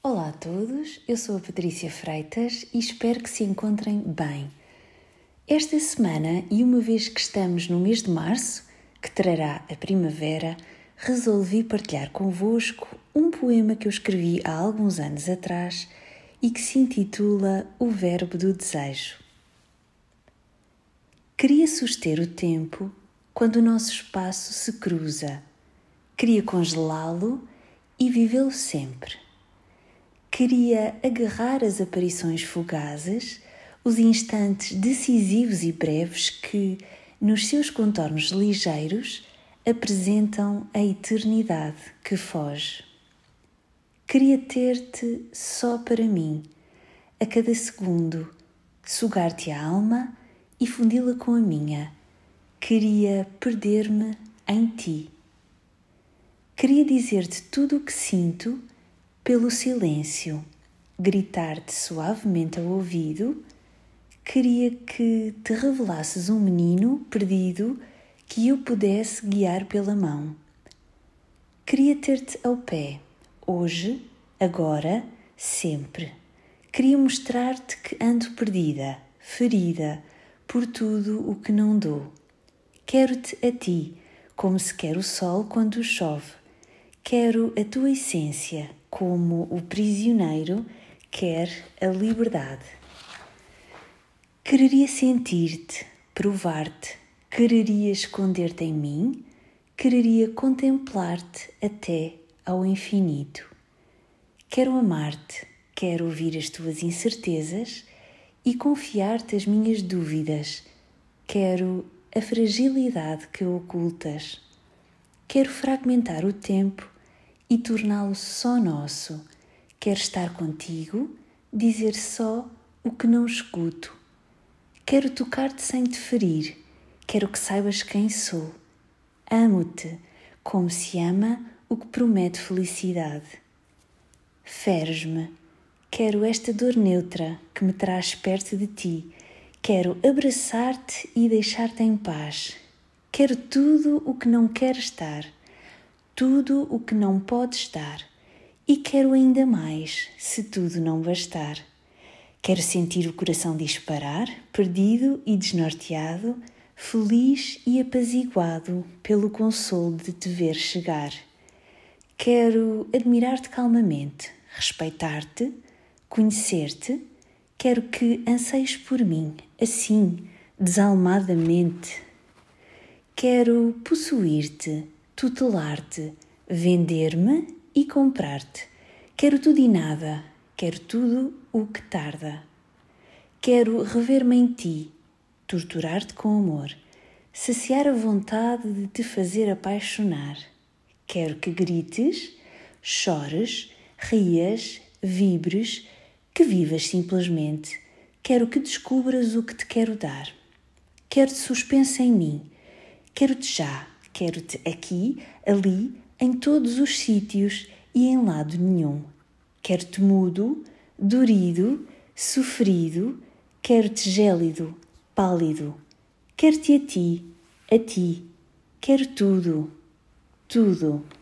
Olá a todos, eu sou a Patrícia Freitas e espero que se encontrem bem. Esta semana, e uma vez que estamos no mês de março, que trará a primavera, resolvi partilhar convosco um poema que eu escrevi há alguns anos atrás e que se intitula O Verbo do Desejo. Queria suster o tempo quando o nosso espaço se cruza, queria congelá-lo e vivê-lo sempre queria agarrar as aparições fugazes, os instantes decisivos e breves que, nos seus contornos ligeiros, apresentam a eternidade que foge. Queria ter-te só para mim, a cada segundo, sugar-te a alma e fundi-la com a minha. Queria perder-me em ti. Queria dizer-te tudo o que sinto pelo silêncio, gritar-te suavemente ao ouvido, queria que te revelasses um menino perdido que eu pudesse guiar pela mão. Queria ter-te ao pé, hoje, agora, sempre. Queria mostrar-te que ando perdida, ferida, por tudo o que não dou. Quero-te a ti, como se quer o sol quando chove. Quero a tua essência, como o prisioneiro quer a liberdade. Quereria sentir-te, provar-te, quereria esconder-te em mim, quereria contemplar-te até ao infinito. Quero amar-te, quero ouvir as tuas incertezas e confiar-te as minhas dúvidas. Quero a fragilidade que ocultas. Quero fragmentar o tempo e torná-lo só nosso. Quero estar contigo, dizer só o que não escuto. Quero tocar-te sem te ferir, quero que saibas quem sou. Amo-te como se ama o que promete felicidade. Feres-me, quero esta dor neutra que me traz perto de ti. Quero abraçar-te e deixar-te em paz. Quero tudo o que não quer estar tudo o que não podes dar, e quero ainda mais, se tudo não bastar. Quero sentir o coração disparar, perdido e desnorteado, feliz e apaziguado pelo consolo de te ver chegar. Quero admirar-te calmamente, respeitar-te, conhecer-te. Quero que anseies por mim, assim, desalmadamente. Quero possuir-te tutelar-te, vender-me e comprar-te. Quero tudo e nada, quero tudo o que tarda. Quero rever-me em ti, torturar-te com amor, saciar a vontade de te fazer apaixonar. Quero que grites, chores, rias, vibres, que vivas simplesmente. Quero que descubras o que te quero dar. Quero-te suspensa em mim. Quero-te já. Quero-te aqui, ali, em todos os sítios e em lado nenhum. Quero-te mudo, dorido, sofrido, quero-te gélido, pálido. Quero-te a ti, a ti, quero tudo, tudo.